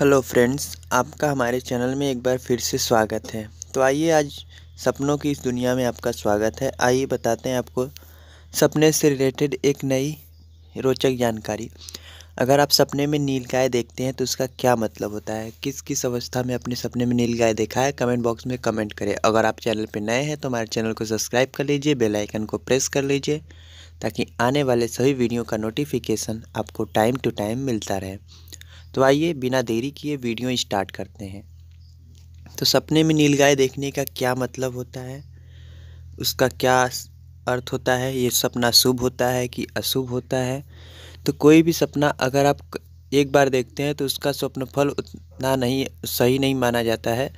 hello friends आपका हमारे channel में एक बार फिर से स्वागत है तो आइए आज सपनों की इस दुनिया में आपका स्वागत है आइए बताते हैं आपको सपने से रिलेटेड एक नई रोचक जानकारी अगर आप सपने में नील गाय देखते हैं तो उसका क्या मतलब होता है किस किस अवस्था में अपने सपने में नील गाय देखा है कमेंट बॉक्स में कमेंट करें अगर आप चैनल पर नए हैं तो हमारे चैनल को सब्सक्राइब कर लीजिए बेलाइकन को प्रेस कर लीजिए ताकि आने वाले सभी वीडियो का नोटिफिकेशन आपको टाइम टू टाइम मिलता रहे तो आइए बिना देरी किए वीडियो स्टार्ट करते हैं तो सपने में नीलगाय देखने का क्या मतलब होता है उसका क्या अर्थ होता है ये सपना शुभ होता है कि अशुभ होता है तो कोई भी सपना अगर आप एक बार देखते हैं तो उसका स्वप्न फल उतना नहीं सही नहीं माना जाता है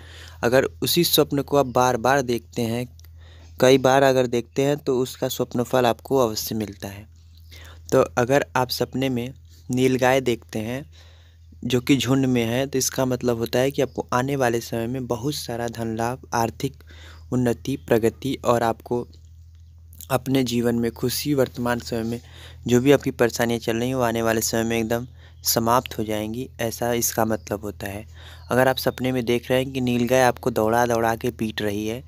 अगर उसी स्वप्न को आप बार बार देखते हैं कई बार अगर देखते हैं तो उसका स्वप्न फल आपको अवश्य मिलता है तो अगर आप सपने में नीलगाय देखते हैं जो कि झुंड में है तो इसका मतलब होता है कि आपको आने वाले समय में बहुत सारा धन लाभ आर्थिक उन्नति प्रगति और आपको अपने जीवन में खुशी वर्तमान समय में जो भी आपकी परेशानियाँ चल रही हैं वो आने वाले समय में एकदम समाप्त हो जाएंगी ऐसा इसका मतलब होता है अगर आप सपने में देख रहे हैं कि नीलगाय आपको दौड़ा दौड़ा के पीट रही है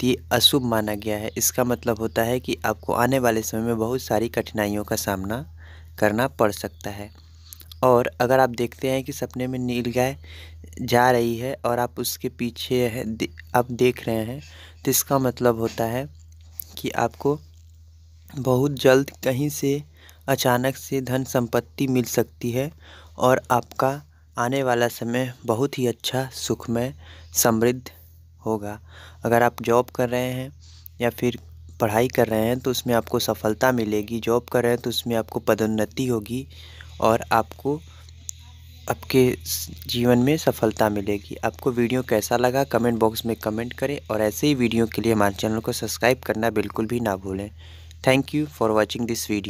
तो ये अशुभ माना गया है इसका मतलब होता है कि आपको आने वाले समय में बहुत सारी कठिनाइयों का सामना करना पड़ सकता है और अगर आप देखते हैं कि सपने में नील गाय जा रही है और आप उसके पीछे है दे, आप देख रहे हैं तो इसका मतलब होता है कि आपको बहुत जल्द कहीं से अचानक से धन संपत्ति मिल सकती है और आपका आने वाला समय बहुत ही अच्छा सुखमय समृद्ध होगा अगर आप जॉब कर रहे हैं या फिर पढ़ाई कर रहे हैं तो उसमें आपको सफलता मिलेगी जॉब कर रहे हैं तो उसमें आपको पदोन्नति होगी और आपको आपके जीवन में सफलता मिलेगी आपको वीडियो कैसा लगा कमेंट बॉक्स में कमेंट करें और ऐसे ही वीडियो के लिए हमारे चैनल को सब्सक्राइब करना बिल्कुल भी ना भूलें thank you for watching this video